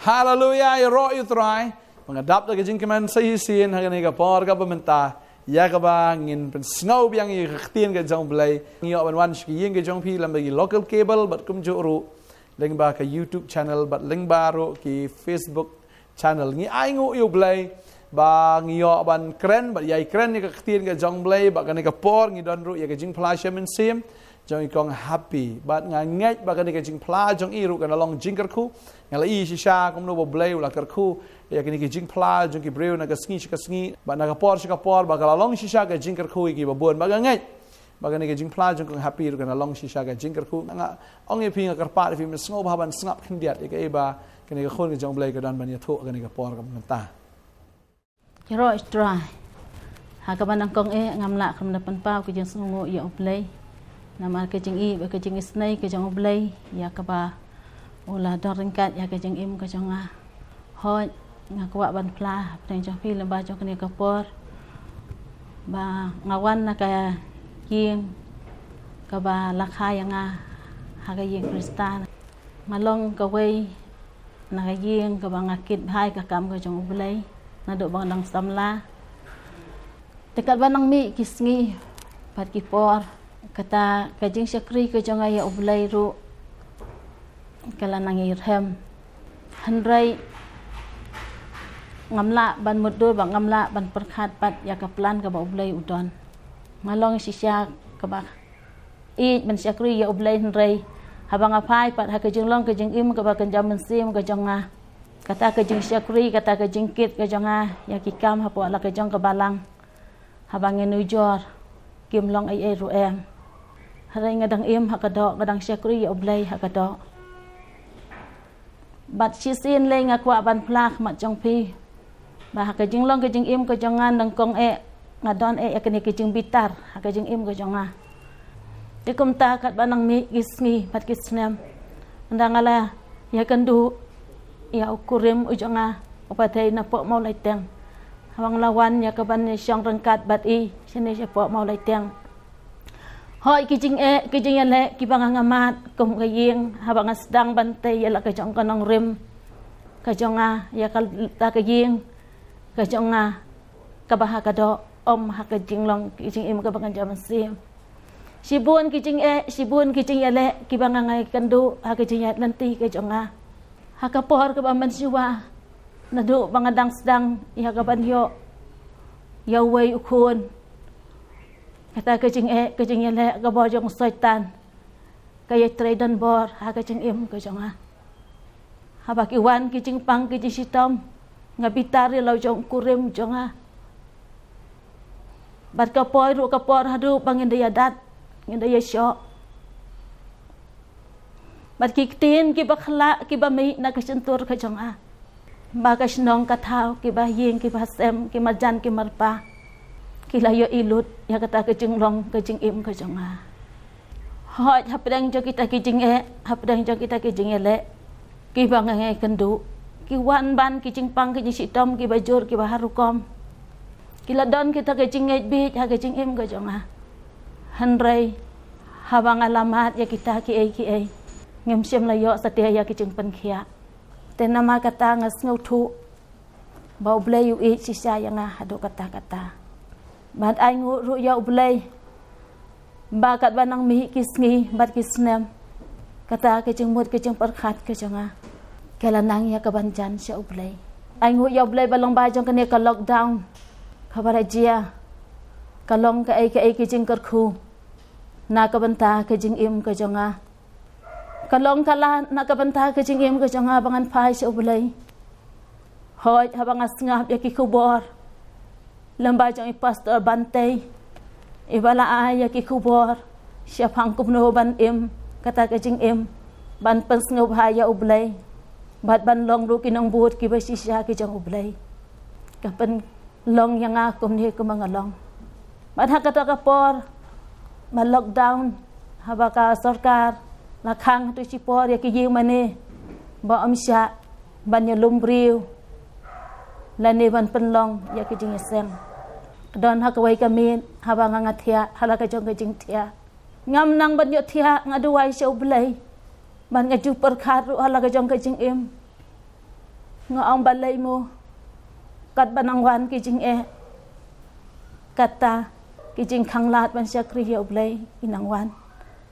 Hallelujah, i roi utrai, mengadap lagi jingkeman sehi sin, hagan ika por ka pementah, ya ka ba ngin pen snow biang ika ketien ka jong belai, ngi open one shiki yin ka jong pi lam bagi local cable, but kum jo ru, ling ba ka youtube channel, but ling ba ru ki facebook channel, ngi ai ngu yu belai, ba ngi yo ban kren, but ya kren ika ketien ka jong belai, but kan ika por ngi don ru ya ka jing pelasya min sim, จงอีกองฮับปีบัดงานง่ายบัดกันนี่กจิงพลาจงอีรู้กันลองจิงกระคู่งานละอีชิชาคุณรู้บ่เบลอหลักกระคู่อยากนี่กจิงพลาจงกิเบลนักสกีชิกสกีบัดนักปอร์ชิกปอร์บัดกันลองชิชากจิงกระคู่อีกบ่บวนบัดงานง่ายบัดกันนี่กจิงพลาจงกงฮับปีรู้กันลองชิชากจิงกระคู่งาองเงพิงกระปาดฟิมสงบบันสงบขึ้นเดียดอีกไอ้บ่ากันนี่กคนกจงเบลกันดันบันยทุกันนี่กปอร์กับมันตาโรสตรายหากบันนังกงเอ๋งงามละคำนับปันเป้ากจิงสงบอย่าอุเบล nama kejeng i kejeng isnai kejeng oblai ya kaba ulah dor ringkat ya kejeng im kejeng ah hot ngakwa ban pla pren jo film ba jo kene kapor ba ngawan na kaya king kaba lakha yang ah haga yeng kristan malong kawai na kaya yeng kaba ngakit bhai ka kam kejeng oblai na do bang dang samla Dekat banang mi kisngi, pat kipor, kata kajing syakri ke jangan ya ublai ru kala nang irham hanrai ngamla ban mudur ba ngamla ban perkhat pat ya ka plan ka ba ublai udon malong sisya ka ba i ban syakri ya ublai hanrai habang apai pat ha ka jing long ka jing im ka ba kan jam sim ka jangga ah. kata ka jing syakri kata ka jing kit ka jangga ah. ya kikam ha po ala ka jang ka balang habang enujor kim long ai ru em haray nga đằng im đó đằng hakado nga dang siya kriya đó bắt bat chisin lay nga qua ban plak mat jong pi ba hakajing long cái kajing im cái jong ngan đằng con e nga don e cái yakni kajing bitar hakajing im cái jong nga ti kum ta cắt kat đằng mi mi gisngi bat kisnem ndangala yakandu ya ukurim ujonga upathai na po mau lai teng hawang lawan ya kaban ni cắt bắt bat i sini sẽ po mau lai teng Hoi kijing e kijing yale kibang ang amat kung kaying habang asdang bantay yala kajong ka ng rim kajong nga ah, yakal ta kaying kajong nga ah, kabaha kado om ha kajing long kijing e magabang ang jaman sim sibun kijing e sibun kijing yale kibang ang ay kandu ha kajing yat nanti kajong nga ah. ha kapor kabaman siwa nadu bangadang sdang yakaban yo yaway ukun kata kejing e eh, kejing ele ga bo jong soitan ka ye traden bor ha kejing im ka jong ha, ha ba ki wan kejing pang kejing sitom nga bitar lo jong kurim jong ha bat ka poi ru ka por ha du bang inda yadat inda ye ya sho bat ki tin ki ba khla ki ba mi na ka sentur ka jong ha ba ka snong ka thao ki ba yeng ki ba sem ki ma jan ki mar pa kila yo ilut ya kata kejeng long kejeng im kejeng ma hot hap dang jo kita kejeng e hap dang jo kita kejeng e le ki bang e ngai kendu ki wan ban kejeng pang kejeng sitom ki bajur ki baharukom kila don kita kejeng ngai bi ha kejeng im kejeng ma hanrei habang alamat ya kita ki ai ki ai ngem siam la yo satia ya kejeng pen khia tenama kata ngas ngau thu bau blai yu e sisa yang ha do kata kata, kata bat ai ngu ru ya ublay ba kat banang mi kis ngi bat kis nem kata ke jeng mut ke jeng par khat ke jeng a kala nang ya ka ban jan sha ublay ai ngu ya ublay balong ba jong kane ka lockdown khabar a jia ka long ka ai ka ai ke jeng kar khu na ka ban ta ke jeng im ke jeng a ka long ka la na ka ban ta ke jeng im ke jeng a bangan phai sha ublay hoj habang asngap ya ki khu bor lembah jangi pastor bantai. Ibala ayah ki kubur. Siap hangkup no ban im. Kata kajing im. Ban pens no bahaya ublay. Bat ban long ruki nong buhut ki basi siya ki jang ublay. Kapan long yang aku ni ke mga long. Bat hakata kapor. Ma lockdown. Habaka sorkar. Lakang tu si por ya ki yiu mani. Ba om siya. Ban ya lumbriu. Lani ban penlong ya ki jing iseng. Lani ban penlong ya ki jing iseng don hak wai ka min ha ba nga thia hala ka jong ka jing thia ngam nang ban yo thia nga du wai se ublai ban nga ju par kha ru hala ka jong ka jing em nga ang ba lai mo kat ban ang wan ki jing e kata ki jing khang lat ban sha kri yo ublai inang wan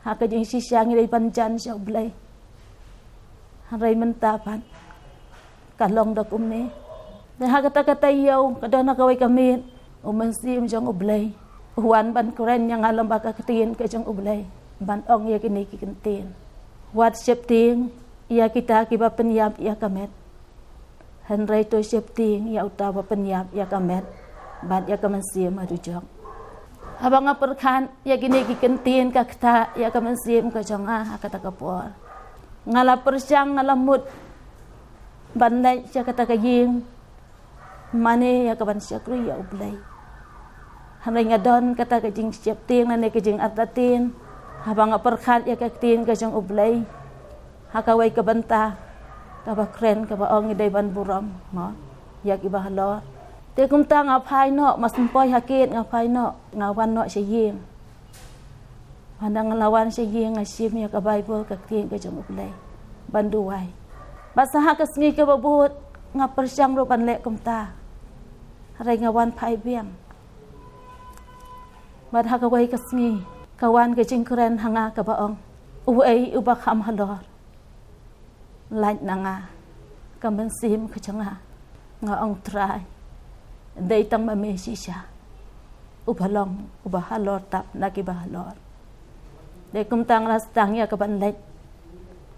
ha ka jing si sha ngi ban jan sha ublai han rai man ta pan ka long da kum ne ha ka ta ka ta yo ka da na ka wai ka min o jang jong ublay wan ban kren yang alam baka ketin ke jong ublay ban ong ye kini ki kentin wat sep ting ya kita ki ba penyap ya kamet han rai to sep ting ya uta ba penyap ya kamet ban ya kamen sim adu jong abang apa kan ya kini ki kentin ka kita ya kamen sim ka jong a kata ka ngala persang ngala mut ban dai kata ka mane ya kaban syakru ya ublai hanai ngadon kata ke jing siap ting nane ke jing artatin haba nga perkhat ya ke tin ke jing ublai haka wai ke banta ka ba kren ka ba ong dei ban buram ma ya ki ba lo te kum ta nga phai no mas poi hakit nga phai no nga wan no se yin hanai lawan se yin nga sim ya ka bai bo ka tin ke jing ublai ban du wai Basaha kasmi ke babut ngapersyang ro ban lek kumta. ta รงวันภายเบียงมาทักไว้กับสีกวันกับจิงครนหงากับองอุเออุบะคำฮลอดลายนางากับมันซีมกับจังาเงาองตรายได้ตั้งมาเมชิชาอุบะลองอุบะฮลอดตับนักบะฮลอดได้กุมตังรัสตังยากับันเล็ก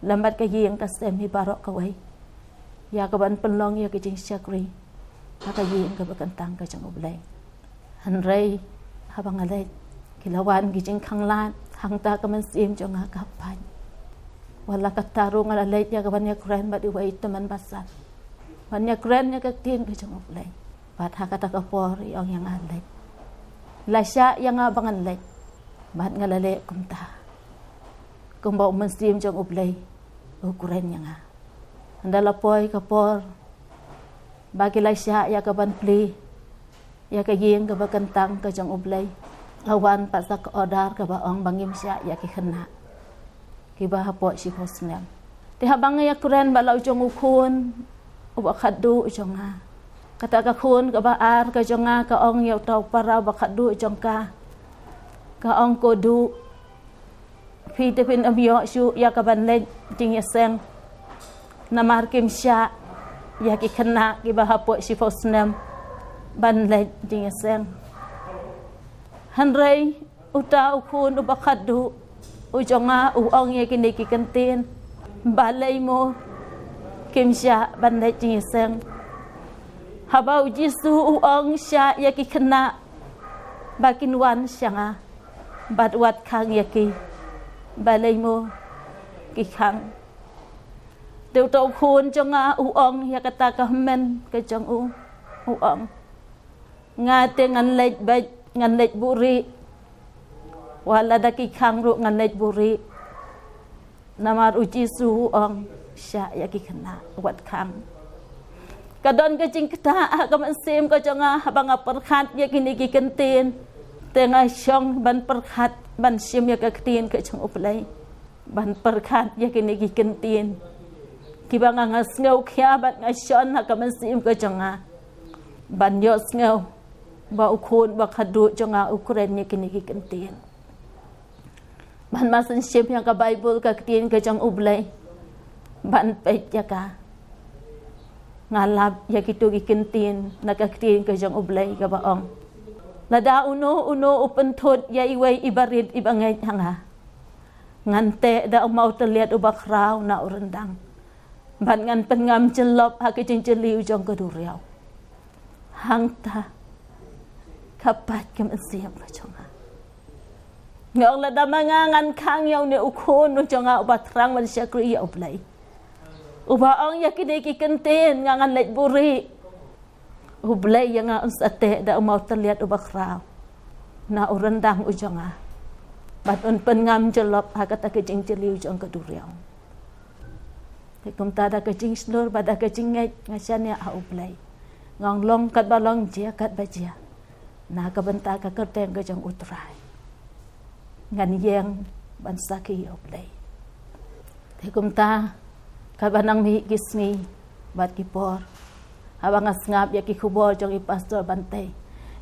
ลำบัดกับยียงกับเซมีบารอกกับไว้ยากับันปนลองยากับจิงชักรี hakayin gaba kantang ka chang oblay han rei habang alay kilawan gijing kanglan hangta kaman sim jo nga kapan wala kataro nga alay ya kaban ya kren ba di wait teman basat wan ya kren ya katin ka chang oblay bat hakata ka por yong yang alay la sha yang abang alay bat nga lale kumta kumbau man sim jo oblay ukuran yang nga andala poy ka por bagilah siya ya ka banpli ya ka ying ka bakentang ka jang ublay lawan pa sa ka odar ka baong bangim siya ya ka kena kiba hapo si hosnel ti habang ya kuren ba law jong ukun uba kadu jong nga kata ka khun ka ba ar ka jong nga ka ong ya taw para ba kadu jong ka ka ong ko du pi te pin amyo shu ya ka ban le jing ya sen namar kim siya ya ki kena ki ba hapo si fosnam ban le ding sen han rei uta u khun u bakhadu u jonga u ong ye ki ne ki kentin ba lei mo kim sha ban le ding sen ha ba u ji su u ong sha ya ki kena ba kin wan sha nga bat wat khang ya ki ba lei mo ki khang เดี๋ยวตัวคุณจงอาอุองอยากตากะเมนก็จงอูอุองงาเตงันเล็กบบงันเล็กบุรีวาลาดักิคังรุงันเล็กบุรีนามารุจิสูอองชะยากิขนาวัดคังกระดอนก็จริงกระทะก็มันเสียมก็จะงาบังอับประคัดยากินิกิกันตีนแต่งาช่องบันประคัดบันเสียมยากกันตีนก็จงอุปเลยบันประคัดยากินิกิกันตีน kibanga nga sngau khya ban nga shan na kaman sim ka changa ban yo sngau ba ukhon ba khadu changa ukrain ni kini ki kentin ban masan shep yang ka bible ka kentin ka chang ublai ban pe yaka ngalap yakitu ki kentin na ka kentin ka chang ublai ka ba ong Lada uno uno upen thot ya iway ibarit ibangay nga. Ngante da umaw taliat ubakraw na urendang ban ngan pengam celop ha ke cincin liu jong ke duriau. Hang ta kapat kem siap ba jong ha. Ngok la da mangangan kang yau ne ukun no jong ha obat rang man syakri ya oblai. Uba ong ya ke deki kenten ngangan lek buri. Ublai yang ngah unsate da mau terlihat uba kraw. Na urendang ujong ha. Ah. Batun pengam celop ha kata ke cincin liu jong ke duriau. thì công ta đã cái chính lor bà đã cái chính ngay ngay xem nhà hậu play ngon long cắt ba long chia cắt ba chia na cái bên ta cái cơ tên cái trong utrai ngàn giang ban sa khi hậu play thì công ta cắt ba năng mi kismi bat kipor habang asngap ya kikubor trong ipastor bantay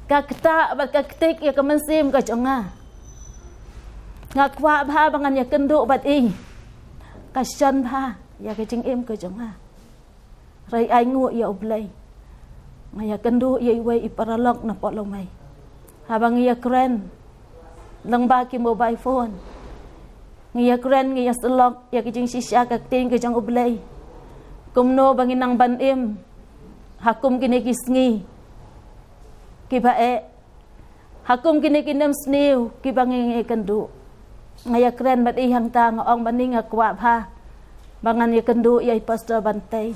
kakta bat kaktik ya kamansim ka chong nga ngakwa ba bangan ya kendu bat i kasyan ba ya ke jing em ke jong ha rai ai ngu ya oblai ngaya kendu ya iwe i paralok na pot mai habang ya kren nang ba ki mobile phone ngaya kren ngaya selok ya ke jing sisya ka tin ke jong oblai kumno bangin nang ban em hakum kini kisngi ki ba e hakum kini kinem sniu ki bangin ngaya kendu ngaya kren bat i hang ta ngong baning akwa ha bangan ya kendu ya pastor bantai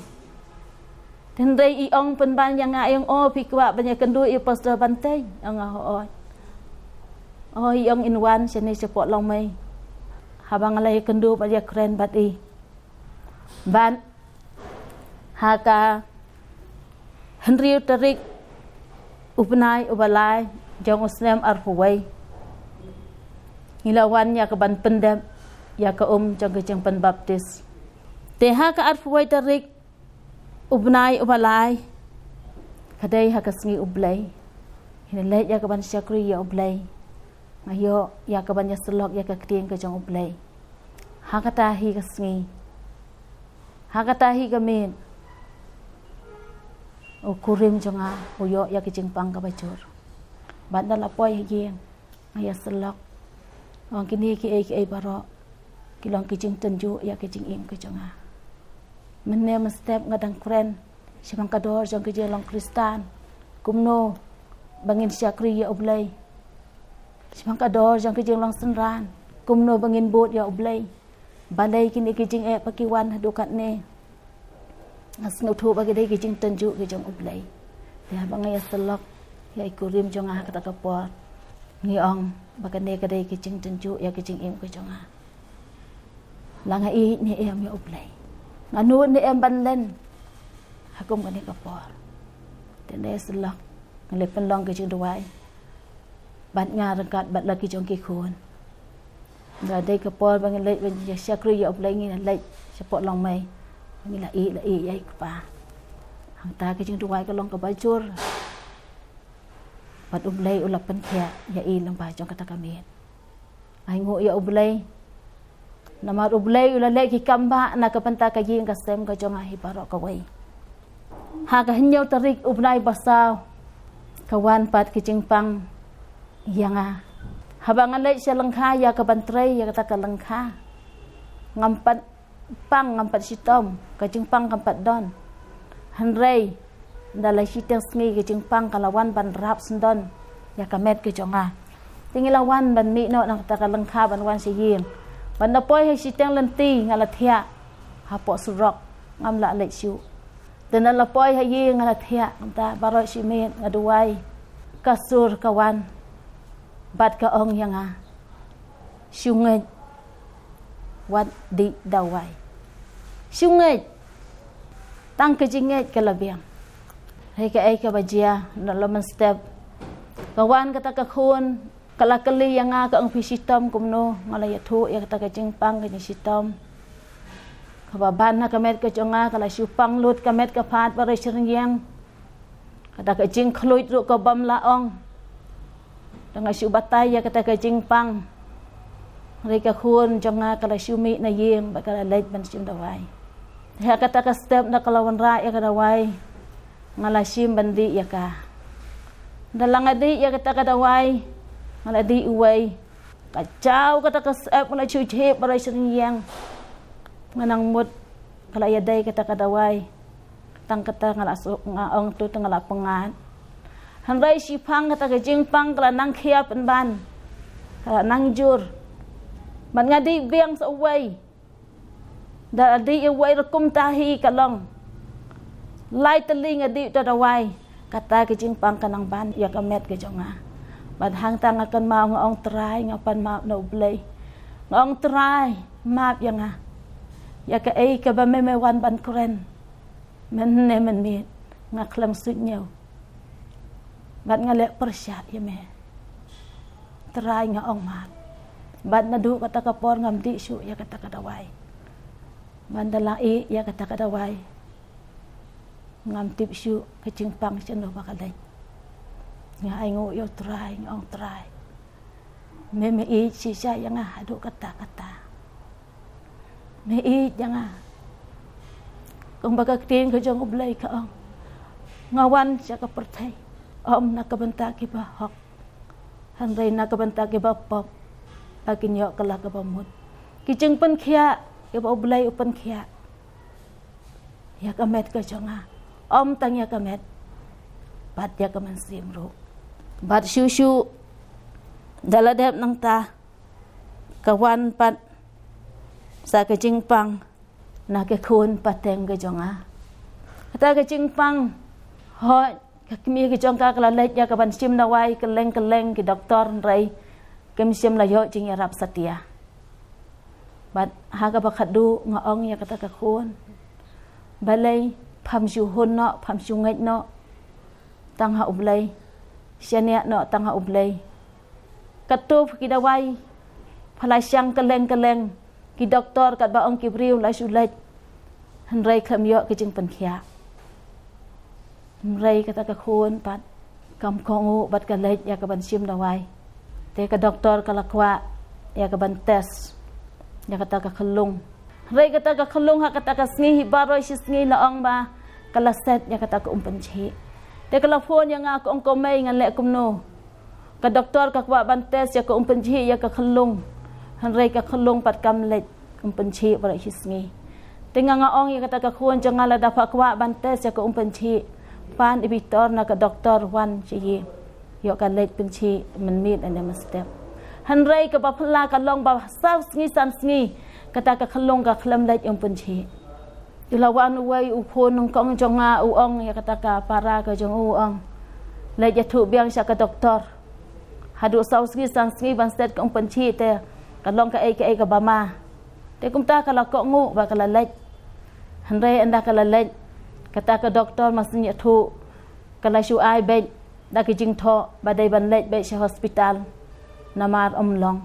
tendai i ong pen ban yang ngai yang o pikwa ban ya kendu ya pastor bantai yang ngai ah, o oh, o oh. oh, i ong in wan sene sepo long mai ha bang lai kendu ba ya kren bat i ban ha ka henri terik upnai ubalai jong uslem ar huwai ilawan ya ke ban pendam ya ke um jong ke jong pen baptis te ha ka arfu wai tarik ubnai ubalai kadai ha ka singi ublai hina lai ya ka ban syakri ya ublai ayo ya ka ban ya selok ya ka kting ka jong ublai ha ka ta hi ka singi ha ka ta hi ka men o kurim jonga uyo ya ki jing pang ka bajur bandal apoy yeng ha ha ya selok ong kini ki ek ek baro kilong kicing tenju ya kicing ing kicing ah mình nè mình step ngay dang kren si mang kador jong keje long kristan kumno bangin syakri ya oblay si mang kador jong keje long senran kumno in bot ya oblay ban kinh balay kini kijing e pakiwan hadukat ne as no thu bagi dai kijing tanju ke jong oblay ya bangai selok ya ikurim jong ah kata kapor ngi ong bakan cái kadai kijing tanju ya kijing em ke jong ah langa i ne em ya oblay nganu ni em lên, công ban len hakum ngani ka por ten de sila ngale pen long ke jing duai bat nga rang kat bat la ki jong ki khun da de ka por bang le ben ya sha kri ya op le ngi le sha pot long mai ngi la i la i yai pa hang ta ke jing duai ka long ka ba jur bat up le ulap pen khya ya i lang ba jong kata kami ai ngo ya up le นมารุบเลยอุลเลกิกัมบะนักปัญตากยิงกัสเซมกจงอาฮิบารอกเวยหากเห็นยาวตริกอุบไยบาสาวกวันปัดกิจิงฟังยังอะหาบังเลยเชลังคายากบันเทรยากตะกลังคางัมปัดปังงัมปัดชิตอมกจิงฟังกมปัดดอนฮันเรย์ดาลชิตังสงกิจิงฟังกัลาวันบันรับสันดอนยากเมดกิจงอาทิ้งละวันบันมีโนนักตะกลังคาบันวันเชยง Wanda poi hai sitang lenti ngala thia hapo surok ngam la le siu. Dena la poi hai ye ngala thia ngam ta baro si me ngaduai kasur kawan bat ka ong yanga siungai wat di dawai siungai tang ke jingai ke labiam hai ke ai ke bajia na lo step kawan kata ka khun kala kali yang ah, nga ka ang fisitom ko no ngala ya tho ya ta ka jing pang ka ni sitom ka ba ban na ah, ka met ka jong nga ah, kala si pang lut ka met ka phat pa re sir ngiang ka ta ka jing khloit ro ka bam la ong ta nga si batai ya ka ka jing pang re ka khun jong nga kala si mi na yeng ba kala lait ban sim da wai ya ka ta ka step na kala wan ra ya, ya ka ya da wai ngala sim bandi ya ka dalangadi ya kita kadawai Maladi uai, kacau kata cả cháu cuci ta có sếp mà lại chịu chết mà kata chân tang kata ngalas ngang tu lại đây cái si pang kata kejeng pang cái ta ngã số ngã ông tôi tăng là phong an hàng đây chỉ phăng cái ta cái chân phăng kata kejeng pang kanang ban ya kamet ke bat hang tang akan mau ngong try ngapan mau no play ngong try map yang ah ya ke ai ke ba me me wan ban kren men ne men mi ngak khlang sut nyau bat nga le persyat ya me try ngong map bat na du kata ka por ngam di su ya kata kata wai ban da lai ya kata kata wai ngam tip su kecing pang chen do bakal dai Ni ai ngau yo try, ngau try. Meme i si sa yang ah aduk kata-kata. Me i yang ah. Kong baga ketin ke jong ublai ka ang. Ngawan sia ka pertai. Om nak ka benta ki ba hok. Handai nak ka benta ki ba pop. Akin yo kala ka bamut. Ki jeng pen khia, ke ba ublai upen khia. Ya ka met ka jong ah. Om tang ya ka met. Pat ya ka men sim ruk bat shu shu dala dep nang ta ka wan pat sa ka jing pang na ka khun pateng ga jong a ta ka jing pang ho ka mi ga jong ka la le ya ka ban sim na wai ka leng ka leng ki doktor rai kem sim la yo jing ya rap satia bat ha ka ba khat du nga ong ya ka ta ka khun ba lei pham ju hun no pham ju ngai no tang ha ub lei siania no tanga ublei katup kidawai phala siang keleng keleng ki doktor kat ba ong ki briu la su lech han rei kham yo ki jing pan khia rei kata ka khon pat kam khong u bat ka lech ya ka ban sim dawai te ka doktor ka lakwa ya ka ban test ya kata ka khlung rei kata ka khlung ha kata ka sngi hi ba roi si sngi la ong ba kala set ya kata ka umpan chi แต่กระพูนยังอากองก็ไม่งันเละกุมโนกับด็อกเตอร์กับว่าบันเตสยากกอุปนชียากับขลุงฮันไรกับขลุงปัดกำเล็ดอุปนชีบริชิสงีแต่งางาองยากตะกะควรจังาละดาบกว่าบันเตสยากกอุปนชีฟานอิบิตอร์นักด็อกเตอร์วันชียกกันเล็ดป็นชีมันมีดอันเดมัสเต็ปฮันไรกับบัพลากับลงบับซาวาสงีสันสงีกับตะกับขลุงกับขลำเล็ดอุปนชี Ila wanu wai upon nung kong jonga uong ya kataka para ke jong uong. Le ya tu biang sya ke doktor. Hadu sauski sanski ban stet kong penci te kalong ka ai ka ai ka bama. Te kum ta kala kok ngu ba kala lek. Hanre anda kala lek. Kata ke doktor masnya tu kala syu ai be da ke jing tho ba dai ban lek be sya hospital. Namar om long.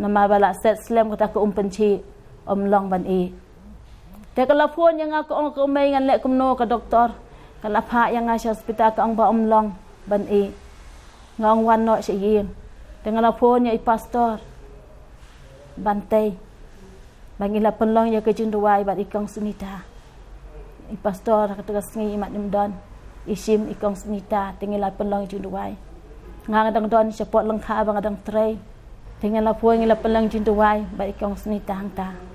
Namar balak set slem kata ke um penci om long ban i. Tak kalau phone yang aku orang ke umai ngan lek ke doktor. Kalau pa yang ngasih hospital ke ang ba omlong ban e. Ngang wan no si yin. Dengan la phone ya pastor. Bantai. Bagi la penlong ya ke jin ruai bat ikang sunita. I pastor kata ke sengi mat nimdon. Isim ikang sunita tinggal penlong jin ruai. Ngang dang don support lengkap bang adang tray. Dengan la phone ngila penlong jin ruai bat ikang sunita hang ta.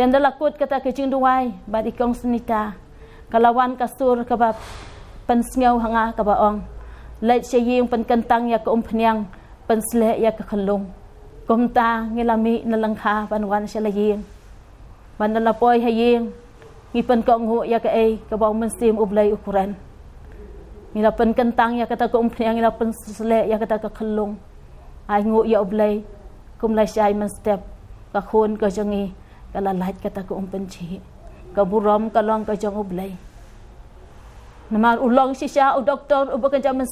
Tendalah kut kata kejing duai bat ikong senita. Kalawan kasur kabab pensngau hanga kabaong. Lait syaying penkentang ya keum penyang pensleh ya kekelung. Kumta ngilami nalangha banwan syalaying. Manalapoy haying ngipen kong hu ya ke ei kabaong mensim ublai ukuran. Ngila penkentang ya kata keum penyang ngila pensleh ya kata kekelung. Ai ngu ya ublai kumlai syai menstep kahun kahjangi. Kalau lait kata ko umpen chi ka buram ka long ka jang ublai namar ulong si sha u oh, doktor u oh, bukan jam u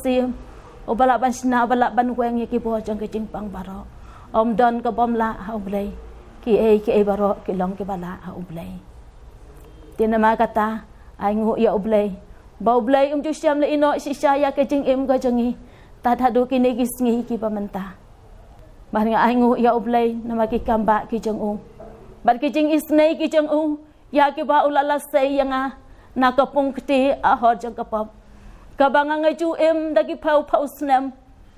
oh, bala ban sina bala ban wang ya, ki bo jang ke pang baro om don ka bom lah, ha ublai ki ei eh, ki ei eh barok, ki long ki bala ha ublai ti nama kata ai ngu ya ublai ba ublai um ju sham le ino si sha ya ke jing em ga jangi ta tha do ki ne gi ki ba manta ba nga ya ublai namar ki kamba ki um bat kijing isnei kijing u ya ke ba ulala sei yang a na ka pung ti a ho jang ka pa ka bang ang ju em da ki pau pau snem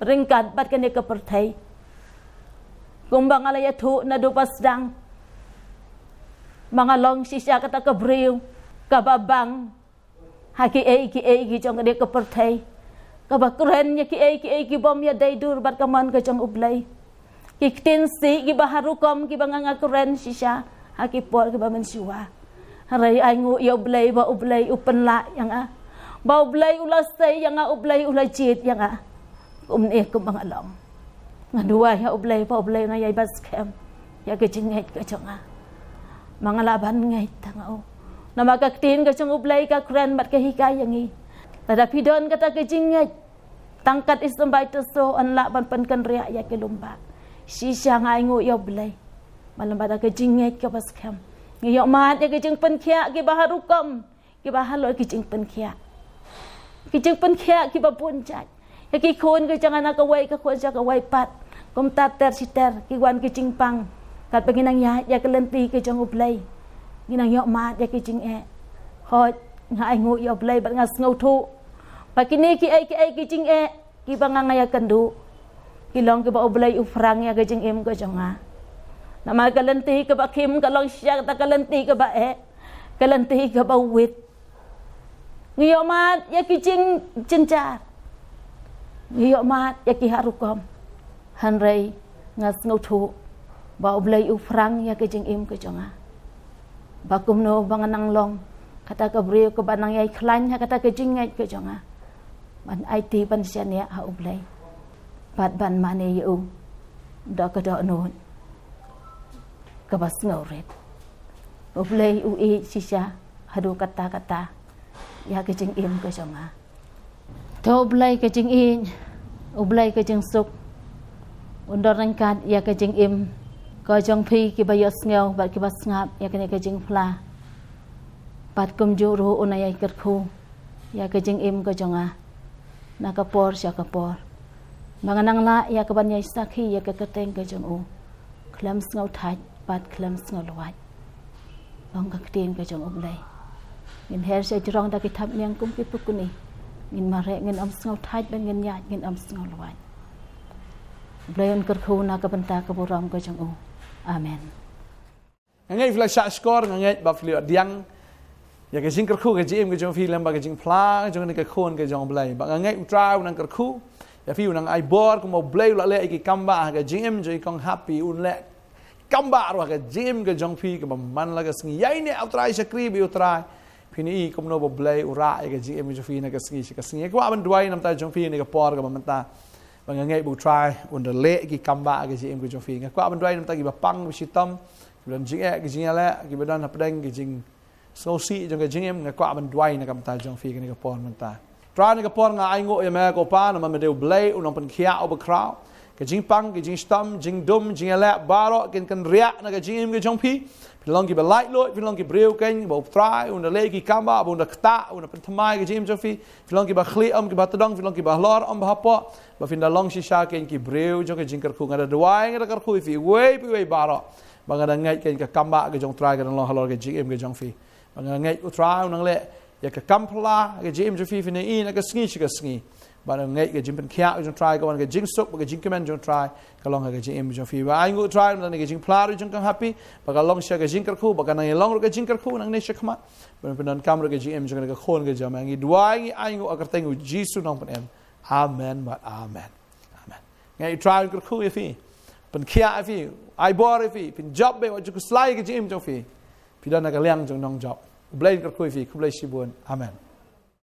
ring kan bat ke ne ka per thai kum bang ala ya thu na du pas dang mga long si sya kata ka briu ka ba bang ha ki ei ki ei ki jang de ka per thai ka ba kren ya ki ei ki ei ki bom ya dai dur bat ka man ka jang ublai kiktinsi gibaharukom gibanganga kuren shisha hakipol gibaman shiwa rai aingu yo ya blai ba ublay upenla yang a ba ublay ulasai yanga ublay ulajit yanga. a umne eh, kumangalom ngadua ya ublay ba ublay na yai baskem ya gejinget gejonga mangalaban ngai tangau na makaktin ka ublay ublai ka kren bat ka yangi tadapi don kata gejinget tangkat istumbai teso anla ban pankan ria ya kelumbak si sang ai ngu yo belai malam bata ke jinge ke pas kham ngi yo ma de ke jing pen khia ke baharu kam ke bahalo ke jing pen khia ke jing pen khia ke ba pun chat ke ki khon ke jangan nak wai ke khon jak wai pat kom ta ter si ter ke wan ke jing pang kat pe nang ya ya ke lenti ke jong belai ngi nang yo ma de ke jing e hoj ngai ngu yo belai bat ngas ngau thu pa kini ki ai ki ai ki jing e ki bangangaya du. Dạ ilong ke ba oblay ufrang ya gajing em ko jonga nama kalanti ke ba kim kalong syak ta kalanti ke ba e kalanti ke ba wit ngiyomat ya jing kijing cincar ngiyomat ya ki harukom hanrei ngas ngau thu ba oblay ufrang ya gajing em ko jonga ba kumno banganang long kata ke brio ke banang yai klan ha kata ke jingai ke jonga ban it ban sian ya ha oblay បាត់បានម៉ានីយូដកដកនោះកបស្ងោរិតអូប្លេអ៊ូអ៊ីស៊ីសាហដូកតាកតាយ៉ាកេជិងអ៊ីមកេចងាតោប្លេកេជិងអ៊ីអូប្លេកេជិងសុកអ៊ុនដរណកាតយ៉ាកេជិងអ៊ីមកោចងភីគីបាយស្ងោបាត់គីបាស្ងាប់យ៉ាកេកេជិងផ្លាបាត់គំជូរូអ៊ុនយ៉ៃកឹកខូយ៉ាកេជិងអ៊ីមកេចងាណកពរជាកពរ manganang la ya ke banyai sakhi ya ke keteng ke jong u khlam sngau thai pat khlam sngau lwai bang ka keteng ke jong u lai in her se jrong da ki thap nyang kum ki mare in ma re ngin am sngau thai ba ngin ya ngin om sngau lwai lai kerku na ka ban ta buram ke jong u amen ngai fla sha skor ngai ba fli diang ya ke jing ker khou ke jing ke jong fi lam ba ke jing pla jong ne ke khon ke jong blai ba ngai utrau nan ker อย่าพี่อย่นังไอบอร์กมาเบลล์ละเล่ไอกิคัมบะกับจิมจอยังแฮปปี้อุนเล่คัมบะรัวกับจิมกับจงพีกับมันละกับสิ่งยหญเนี่ยอุตรายชักรีบอุตรายพินี่กูมโนบเบลล์อุระไอกับจิมจองพีนักสิ่งชักสิ่งกูว่ามันด้วยน้ำตาจงพีนั่กับปอร์กับมันตาบางเงี้ยบุตรายอุนเล่กิคัมบะกับจิมกับจงพีกูว่ามันด้วยน้ำตากิบปังกิบชิตัมกิบดันจิงเอ็กิจิงเล่กิบดันฮับเด้งกิจิงโซซีจงกับจิมกับกว่ามันด้วยนะกมันตาจงพีกนับปอร์มันตา Trying to get upon a ingo a mego pan, a mamadu blay, un open kia over crow, gajing pang, gajing stum, jing dum, jing e a lap baro, gin can react like a jim, gajumpy, belongi be light lord, belongi brew gang, both try, un a lake, gamba, un a kta, un a pentamai, gajim jofi, belongi ba clear, um, gibata dung, belongi ba lor, um, hapo, but fin the long shisha can keep brew, jonga jinker kung at a dwine at a karku, if you wave, you wave baro, bangana ngay can kamba, gajong try, gajong lor, gajim, gajong fi, bangana ngay, utra, un a lake, ya ke kampla ya ke jim jo fifi ne in ya ke sngi ke sngi ba na ngai ya ke jim pen kya jo try ko ke jing sok ke jing kemen jo try ka long ke jim jo fifi ba ai ngu try na ke jing plar jo kan happy ba ka long sha ke jing ker khu ba ka na long ke jing ker khu na ne sha kama ba pen nan kam ke jim jo ke khon ke jam ngi dua ngi ai ngu akar tengu jisu nong pen em amen ba amen amen ngai try ker khu ifi e pen kya ifi e ai bor ifi pen job be wa jo slai ke jim jo fifi pidana ka liang jo nong job ublayn qarkoy fi kublay shibun amen